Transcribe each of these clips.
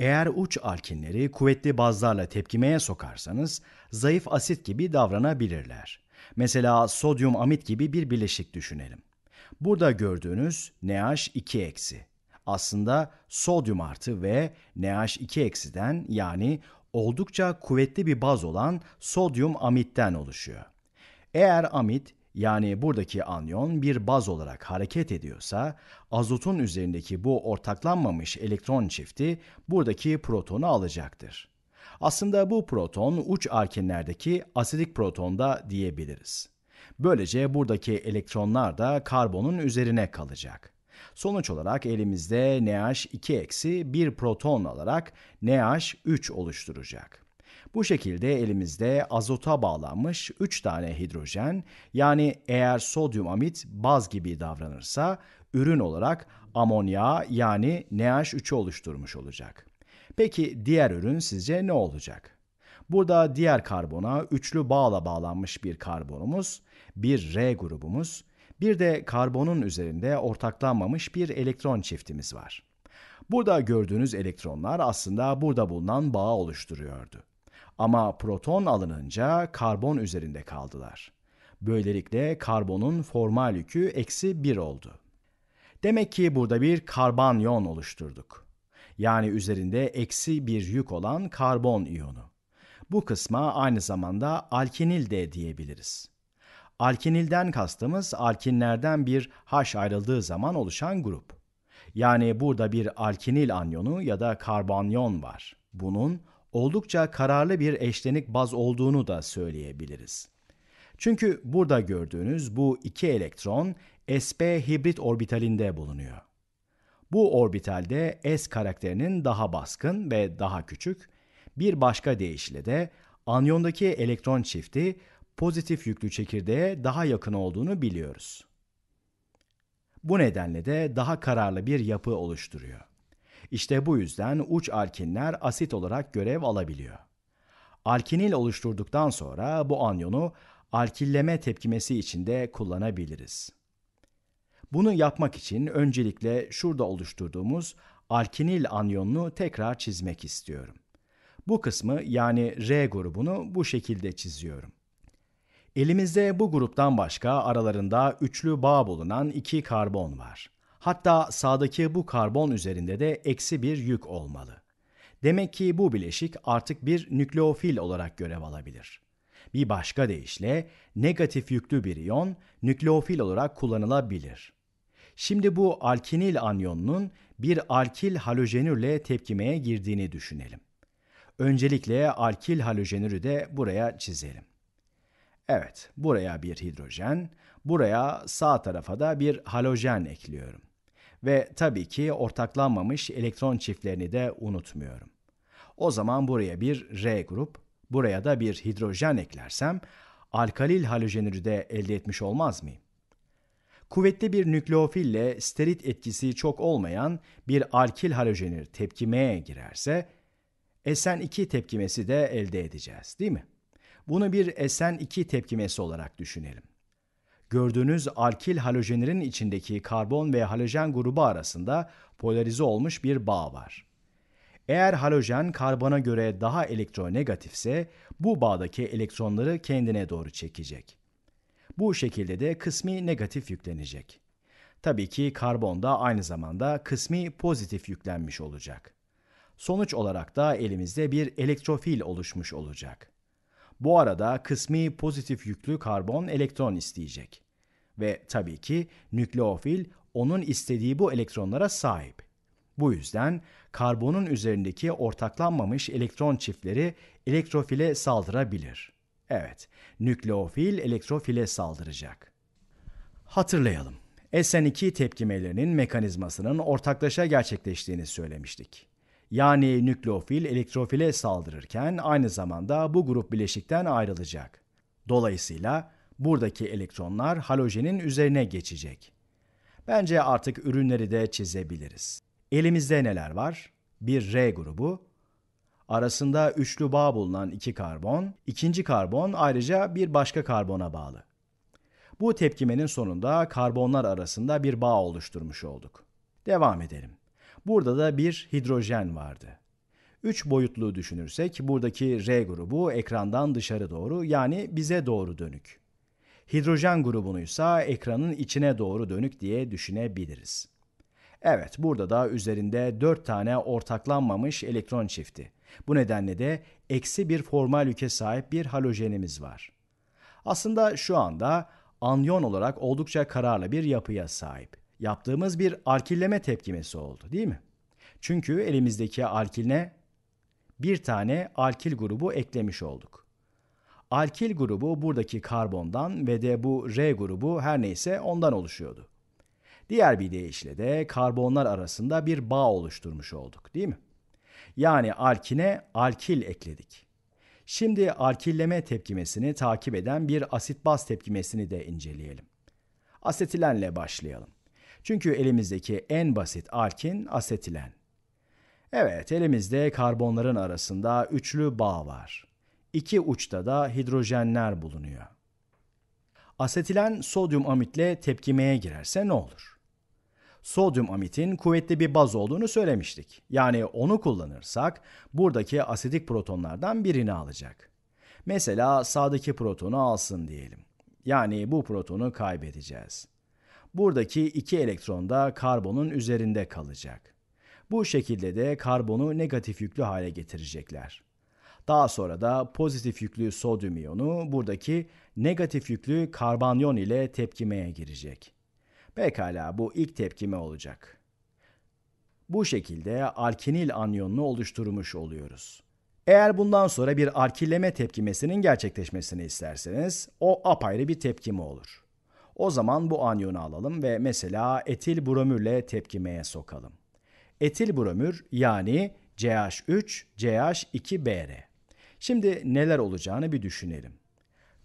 Eğer uç alkinleri kuvvetli bazlarla tepkimeye sokarsanız zayıf asit gibi davranabilirler. Mesela sodyum amit gibi bir bileşik düşünelim. Burada gördüğünüz NH2 eksi. Aslında sodyum artı ve NH2 eksiden yani oldukça kuvvetli bir baz olan sodyum amitten oluşuyor. Eğer amit yani buradaki anyon bir baz olarak hareket ediyorsa azotun üzerindeki bu ortaklanmamış elektron çifti buradaki protonu alacaktır. Aslında bu proton uç arkenlerdeki asidik protonda diyebiliriz. Böylece buradaki elektronlar da karbonun üzerine kalacak. Sonuç olarak elimizde NH2-1 proton alarak NH3 oluşturacak. Bu şekilde elimizde azota bağlanmış 3 tane hidrojen yani eğer sodyum amit baz gibi davranırsa ürün olarak amonya yani NH3'ü oluşturmuş olacak. Peki diğer ürün sizce ne olacak? Burada diğer karbona üçlü bağla bağlanmış bir karbonumuz, bir R grubumuz, bir de karbonun üzerinde ortaklanmamış bir elektron çiftimiz var. Burada gördüğünüz elektronlar aslında burada bulunan bağı oluşturuyordu. Ama proton alınınca karbon üzerinde kaldılar. Böylelikle karbonun formal yükü eksi 1 oldu. Demek ki burada bir karbanyon oluşturduk. Yani üzerinde eksi bir yük olan karbon iyonu. Bu kısma aynı zamanda alkenil de diyebiliriz. Alkenilden kastımız alkinlerden bir H ayrıldığı zaman oluşan grup. Yani burada bir alkenil anyonu ya da karbanyon var. Bunun oldukça kararlı bir eşlenik baz olduğunu da söyleyebiliriz. Çünkü burada gördüğünüz bu iki elektron sp hibrit orbitalinde bulunuyor. Bu orbitalde s karakterinin daha baskın ve daha küçük, bir başka deyişle de anyondaki elektron çifti pozitif yüklü çekirdeğe daha yakın olduğunu biliyoruz. Bu nedenle de daha kararlı bir yapı oluşturuyor. İşte bu yüzden uç alkinler asit olarak görev alabiliyor. Alkinil oluşturduktan sonra bu anyonu alkilleme tepkimesi içinde kullanabiliriz. Bunu yapmak için öncelikle şurada oluşturduğumuz alkinil anyonunu tekrar çizmek istiyorum. Bu kısmı yani R grubunu bu şekilde çiziyorum. Elimizde bu gruptan başka aralarında üçlü bağ bulunan iki karbon var. Hatta sağdaki bu karbon üzerinde de eksi bir yük olmalı. Demek ki bu bileşik artık bir nükleofil olarak görev alabilir. Bir başka deyişle negatif yüklü bir iyon nükleofil olarak kullanılabilir. Şimdi bu alkinil anyonunun bir alkil halojenürle tepkimeye girdiğini düşünelim. Öncelikle alkil halojenürü de buraya çizelim. Evet, buraya bir hidrojen, buraya sağ tarafa da bir halojen ekliyorum. Ve tabii ki ortaklanmamış elektron çiftlerini de unutmuyorum. O zaman buraya bir R grup, buraya da bir hidrojen eklersem alkalil halojenürü de elde etmiş olmaz mıyım? Kuvvetli bir nükleofille sterit etkisi çok olmayan bir alkil halojenür tepkimeye girerse SN2 tepkimesi de elde edeceğiz değil mi? Bunu bir SN2 tepkimesi olarak düşünelim gördüğünüz alkil halojenlerin içindeki karbon ve halojen grubu arasında polarize olmuş bir bağ var. Eğer halojen karbona göre daha elektronegatifse bu bağdaki elektronları kendine doğru çekecek. Bu şekilde de kısmi negatif yüklenecek. Tabii ki karbon da aynı zamanda kısmi pozitif yüklenmiş olacak. Sonuç olarak da elimizde bir elektrofil oluşmuş olacak. Bu arada kısmi pozitif yüklü karbon elektron isteyecek. Ve tabii ki nükleofil onun istediği bu elektronlara sahip. Bu yüzden karbonun üzerindeki ortaklanmamış elektron çiftleri elektrofile saldırabilir. Evet, nükleofil elektrofile saldıracak. Hatırlayalım. SN2 tepkimelerinin mekanizmasının ortaklaşa gerçekleştiğini söylemiştik yani nükleofil elektrofile saldırırken aynı zamanda bu grup bileşikten ayrılacak. Dolayısıyla buradaki elektronlar halojenin üzerine geçecek. Bence artık ürünleri de çizebiliriz. Elimizde neler var? Bir R grubu, arasında üçlü bağ bulunan iki karbon, ikinci karbon ayrıca bir başka karbona bağlı. Bu tepkimenin sonunda karbonlar arasında bir bağ oluşturmuş olduk. Devam edelim. Burada da bir hidrojen vardı. Üç boyutlu düşünürsek buradaki R grubu ekrandan dışarı doğru yani bize doğru dönük. Hidrojen grubunuysa ekranın içine doğru dönük diye düşünebiliriz. Evet burada da üzerinde 4 tane ortaklanmamış elektron çifti. Bu nedenle de eksi bir formal yüke sahip bir halojenimiz var. Aslında şu anda anyon olarak oldukça kararlı bir yapıya sahip yaptığımız bir alkilleme tepkimesi oldu değil mi? Çünkü elimizdeki alkiline bir tane alkil grubu eklemiş olduk. Alkil grubu buradaki karbondan ve de bu R grubu her neyse ondan oluşuyordu. Diğer bir deyişle de karbonlar arasında bir bağ oluşturmuş olduk değil mi? Yani alkine alkil ekledik. Şimdi alkilleme tepkimesini takip eden bir asit baz tepkimesini de inceleyelim. Asetilenle başlayalım. Çünkü elimizdeki en basit alkin asetilen. Evet, elimizde karbonların arasında üçlü bağ var. İki uçta da hidrojenler bulunuyor. Asetilen sodyum amitle tepkimeye girerse ne olur? Sodyum amitin kuvvetli bir baz olduğunu söylemiştik. Yani onu kullanırsak buradaki asidik protonlardan birini alacak. Mesela sağdaki protonu alsın diyelim. Yani bu protonu kaybedeceğiz. Buradaki iki elektron da karbonun üzerinde kalacak. Bu şekilde de karbonu negatif yüklü hale getirecekler. Daha sonra da pozitif yüklü sodyum iyonu buradaki negatif yüklü karbonyon ile tepkimeye girecek. Pekala bu ilk tepkime olacak. Bu şekilde alkenil anyonunu oluşturmuş oluyoruz. Eğer bundan sonra bir arkilleme tepkimesinin gerçekleşmesini isterseniz o apayrı bir tepkime olur. O zaman bu anyonu alalım ve mesela etil bromürle tepkimeye sokalım. Etil bromür yani CH3, CH2Br. Şimdi neler olacağını bir düşünelim.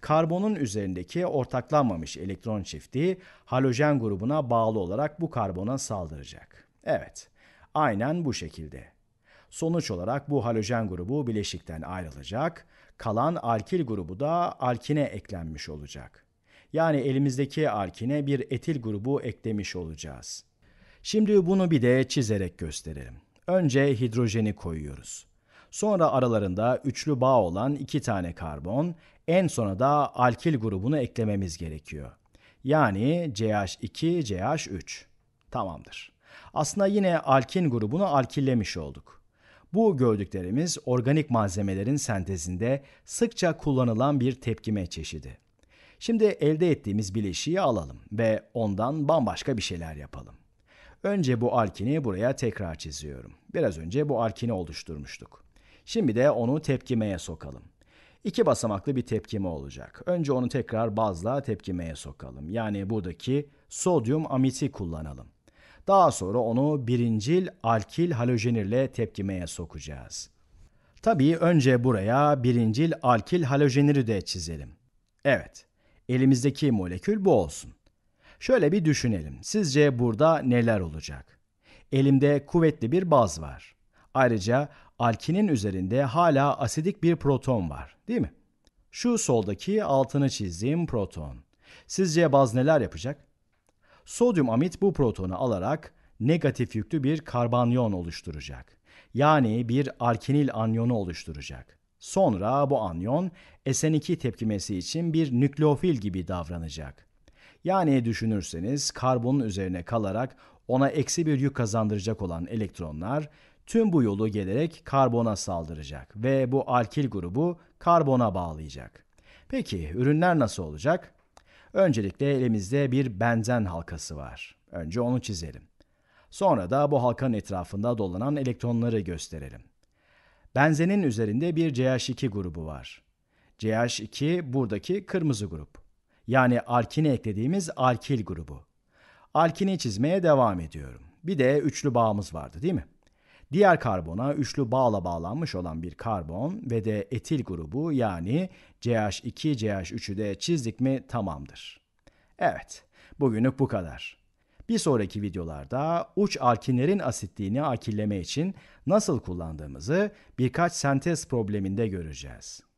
Karbonun üzerindeki ortaklanmamış elektron çifti halojen grubuna bağlı olarak bu karbona saldıracak. Evet, aynen bu şekilde. Sonuç olarak bu halojen grubu bileşikten ayrılacak, kalan alkil grubu da alkine eklenmiş olacak. Yani elimizdeki arkine bir etil grubu eklemiş olacağız. Şimdi bunu bir de çizerek gösterelim. Önce hidrojeni koyuyoruz. Sonra aralarında üçlü bağ olan iki tane karbon, en sona da alkil grubunu eklememiz gerekiyor. Yani CH2, CH3. Tamamdır. Aslında yine alkin grubunu alkillemiş olduk. Bu gördüklerimiz organik malzemelerin sentezinde sıkça kullanılan bir tepkime çeşidi. Şimdi elde ettiğimiz bileşiği alalım ve ondan bambaşka bir şeyler yapalım. Önce bu alkini buraya tekrar çiziyorum. Biraz önce bu alkini oluşturmuştuk. Şimdi de onu tepkimeye sokalım. İki basamaklı bir tepkime olacak. Önce onu tekrar bazla tepkimeye sokalım. Yani buradaki sodyum amiti kullanalım. Daha sonra onu birincil alkil halojenirle tepkimeye sokacağız. Tabii önce buraya birincil alkil halojeniri de çizelim. Evet, Elimizdeki molekül bu olsun. Şöyle bir düşünelim. Sizce burada neler olacak? Elimde kuvvetli bir baz var. Ayrıca alkinin üzerinde hala asidik bir proton var, değil mi? Şu soldaki altını çizdiğim proton. Sizce baz neler yapacak? Sodyum amit bu protonu alarak negatif yüklü bir karbanyon oluşturacak. Yani bir arkinil anyonu oluşturacak. Sonra bu anyon SN2 tepkimesi için bir nükleofil gibi davranacak. Yani düşünürseniz karbonun üzerine kalarak ona eksi bir yük kazandıracak olan elektronlar tüm bu yolu gelerek karbona saldıracak ve bu alkil grubu karbona bağlayacak. Peki ürünler nasıl olacak? Öncelikle elimizde bir benzen halkası var. Önce onu çizelim. Sonra da bu halkanın etrafında dolanan elektronları gösterelim. Benzenin üzerinde bir CH2 grubu var. CH2 buradaki kırmızı grup. Yani alkini eklediğimiz alkil grubu. Alkini çizmeye devam ediyorum. Bir de üçlü bağımız vardı değil mi? Diğer karbona üçlü bağla bağlanmış olan bir karbon ve de etil grubu yani CH2, CH3'ü de çizdik mi tamamdır. Evet, bugünlük bu kadar. Bir sonraki videolarda uç alkinlerin asitliğini akilleme için nasıl kullandığımızı birkaç sentez probleminde göreceğiz.